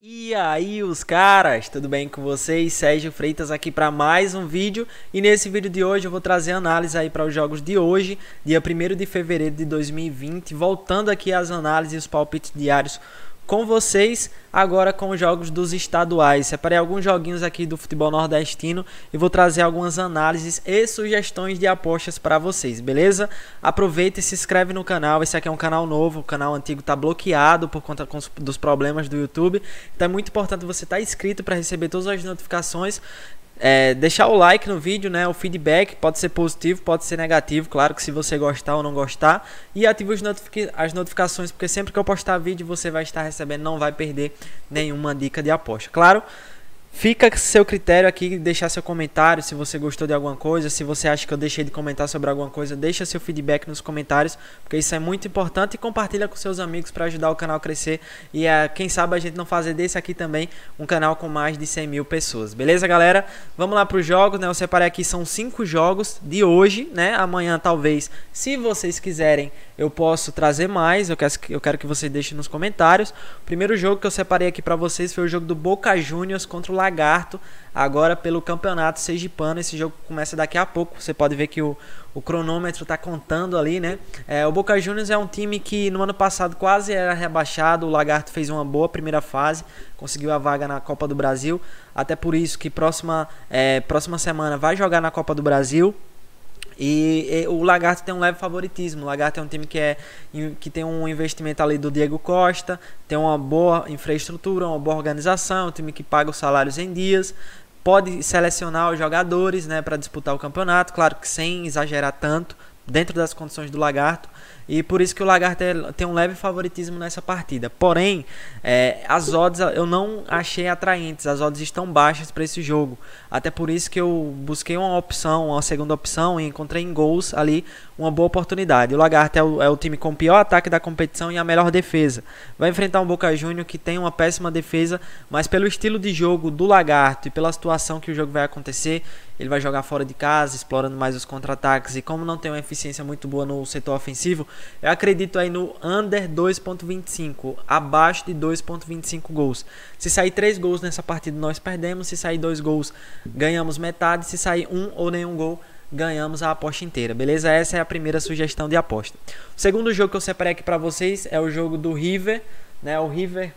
E aí, os caras, tudo bem com vocês? Sérgio Freitas aqui para mais um vídeo. E nesse vídeo de hoje eu vou trazer análise aí para os jogos de hoje, dia 1 de fevereiro de 2020, voltando aqui às análises e os palpites diários com vocês agora com os jogos dos estaduais. Separei alguns joguinhos aqui do futebol nordestino e vou trazer algumas análises e sugestões de apostas para vocês, beleza? Aproveita e se inscreve no canal. Esse aqui é um canal novo, o canal antigo está bloqueado por conta dos problemas do YouTube. Então é muito importante você estar tá inscrito para receber todas as notificações é, deixar o like no vídeo, né? O feedback pode ser positivo, pode ser negativo, claro que se você gostar ou não gostar. E ative as notificações, porque sempre que eu postar vídeo você vai estar recebendo, não vai perder nenhuma dica de aposta. Claro, Fica seu critério aqui, deixar seu comentário se você gostou de alguma coisa, se você acha que eu deixei de comentar sobre alguma coisa, deixa seu feedback nos comentários, porque isso é muito importante e compartilha com seus amigos para ajudar o canal a crescer e uh, quem sabe a gente não fazer desse aqui também um canal com mais de 100 mil pessoas. Beleza, galera? Vamos lá para os jogos, né? Eu separei aqui são cinco jogos de hoje, né? Amanhã talvez, se vocês quiserem, eu posso trazer mais. Eu quero, eu quero que vocês deixem nos comentários. O primeiro jogo que eu separei aqui para vocês foi o jogo do Boca Juniors contra o Lagarto, agora pelo Campeonato Sergipano. Esse jogo começa daqui a pouco. Você pode ver que o, o cronômetro está contando ali, né? É, o Boca Juniors é um time que no ano passado quase era rebaixado. O Lagarto fez uma boa primeira fase, conseguiu a vaga na Copa do Brasil. Até por isso que próxima, é, próxima semana vai jogar na Copa do Brasil. E, e, o Lagarto tem um leve favoritismo. O Lagarto é um time que, é, que tem um investimento ali do Diego Costa, tem uma boa infraestrutura, uma boa organização, um time que paga os salários em dias, pode selecionar os jogadores né, para disputar o campeonato, claro que sem exagerar tanto, dentro das condições do Lagarto. E por isso que o Lagarto é, tem um leve favoritismo nessa partida. Porém, é, as odds eu não achei atraentes. As odds estão baixas para esse jogo. Até por isso que eu busquei uma opção, uma segunda opção, e encontrei em gols ali uma boa oportunidade. O Lagarto é o, é o time com o pior ataque da competição e a melhor defesa. Vai enfrentar um Boca Júnior que tem uma péssima defesa, mas pelo estilo de jogo do Lagarto e pela situação que o jogo vai acontecer, ele vai jogar fora de casa, explorando mais os contra-ataques. E como não tem uma eficiência muito boa no setor ofensivo, eu acredito aí no under 2.25, abaixo de 2.25 gols. Se sair 3 gols nessa partida, nós perdemos. Se sair 2 gols, ganhamos metade. Se sair um ou nenhum gol, ganhamos a aposta inteira, beleza? Essa é a primeira sugestão de aposta. O segundo jogo que eu separei aqui para vocês é o jogo do River, né? O River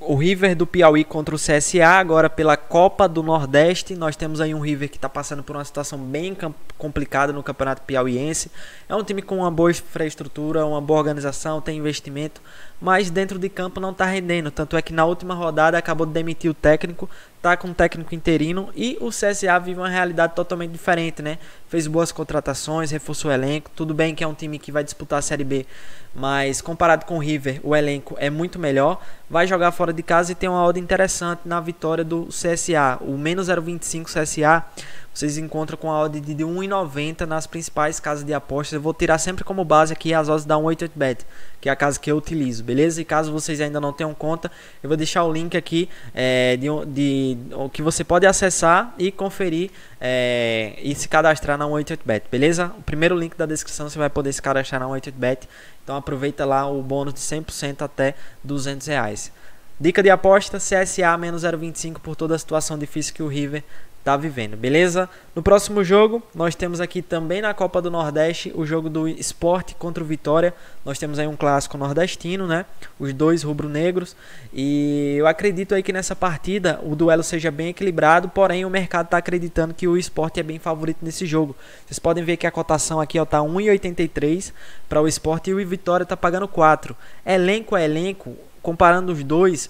o River do Piauí contra o CSA, agora pela Copa do Nordeste. Nós temos aí um River que está passando por uma situação bem complicada no Campeonato Piauiense. É um time com uma boa infraestrutura, uma boa organização, tem investimento, mas dentro de campo não está rendendo. Tanto é que na última rodada acabou de demitir o técnico, tá com um técnico interino e o CSA vive uma realidade totalmente diferente, né? Fez boas contratações, reforçou o elenco. Tudo bem que é um time que vai disputar a Série B, mas comparado com o River, o elenco é muito melhor. Vai jogar fora de casa e tem uma ordem interessante na vitória do CSA. O menos 0,25 CSA vocês encontram com a odd de 1,90 nas principais casas de apostas. Eu vou tirar sempre como base aqui as odds da 188bet, que é a casa que eu utilizo, beleza? E caso vocês ainda não tenham conta, eu vou deixar o link aqui é, de, de, que você pode acessar e conferir é, e se cadastrar na 188bet, beleza? O primeiro link da descrição você vai poder se cadastrar na 188bet. Então aproveita lá o bônus de 100% até 200 reais. Dica de aposta: CSA menos 0,25 por toda a situação difícil que o River tá vivendo, beleza? No próximo jogo, nós temos aqui também na Copa do Nordeste o jogo do esporte contra o Vitória. Nós temos aí um clássico nordestino, né? Os dois rubro-negros. E eu acredito aí que nessa partida o duelo seja bem equilibrado, porém o mercado está acreditando que o esporte é bem favorito nesse jogo. Vocês podem ver que a cotação aqui está 1,83 para o esporte e o Vitória está pagando 4. Elenco a é elenco, comparando os dois,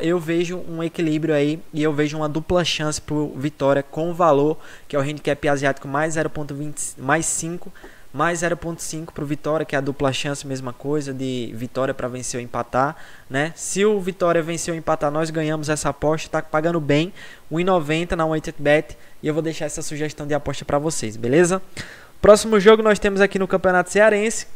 eu vejo um equilíbrio aí e eu vejo uma dupla chance para o Vitória com o valor, que é o handicap asiático mais 0.20 mais 5, mais 0.5 para o Vitória, que é a dupla chance, mesma coisa, de Vitória para vencer ou empatar. Né? Se o Vitória vencer ou empatar, nós ganhamos essa aposta, está pagando bem, 1,90 na Weighted Bet, e eu vou deixar essa sugestão de aposta para vocês, beleza? Próximo jogo nós temos aqui no Campeonato Cearense,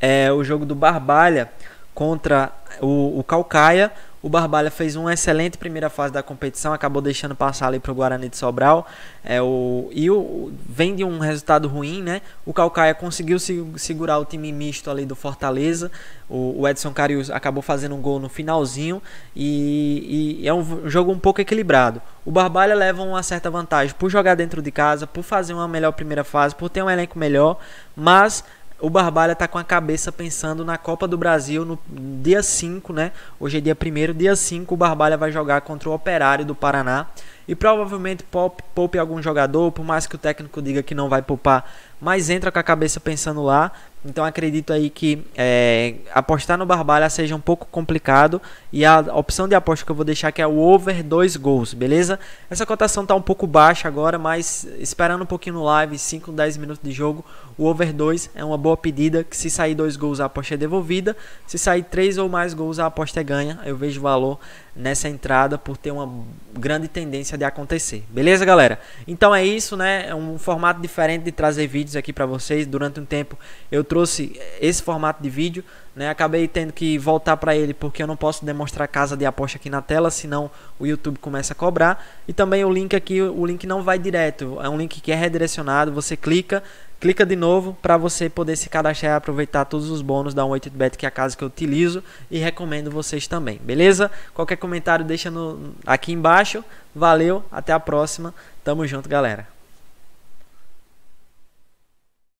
é o jogo do Barbalha contra o, o Calcaia. O Barbalha fez uma excelente primeira fase da competição, acabou deixando passar ali para o Guarani de Sobral. É, o, e o, vem de um resultado ruim, né? O Calcaia conseguiu se, segurar o time misto ali do Fortaleza. O, o Edson Carius acabou fazendo um gol no finalzinho e, e é um, um jogo um pouco equilibrado. O Barbalha leva uma certa vantagem por jogar dentro de casa, por fazer uma melhor primeira fase, por ter um elenco melhor, mas o Barbalha está com a cabeça pensando na Copa do Brasil no dia 5, né? Hoje é dia 1 dia 5 o Barbalha vai jogar contra o Operário do Paraná e provavelmente poupe, poupe algum jogador, por mais que o técnico diga que não vai poupar, mas entra com a cabeça pensando lá. Então acredito aí que é, apostar no Barbalha seja um pouco complicado e a opção de aposta que eu vou deixar que é o over 2 gols, beleza? Essa cotação tá um pouco baixa agora, mas esperando um pouquinho no live, 5, 10 minutos de jogo, o over 2 é uma boa pedida, que se sair dois gols a aposta é devolvida, se sair três ou mais gols a aposta é ganha. Eu vejo valor nessa entrada por ter uma grande tendência de acontecer. Beleza, galera? Então é isso, né? É um formato diferente de trazer vídeos aqui para vocês. Durante um tempo eu trouxe esse formato de vídeo, né? Acabei tendo que voltar para ele porque eu não posso demonstrar casa de aposta aqui na tela, senão o YouTube começa a cobrar. E também o link aqui, o link não vai direto, é um link que é redirecionado, você clica Clica de novo para você poder se cadastrar e aproveitar todos os bônus da 18 bet que é a casa que eu utilizo e recomendo vocês também, beleza? Qualquer comentário deixa no, aqui embaixo. Valeu, até a próxima. Tamo junto, galera.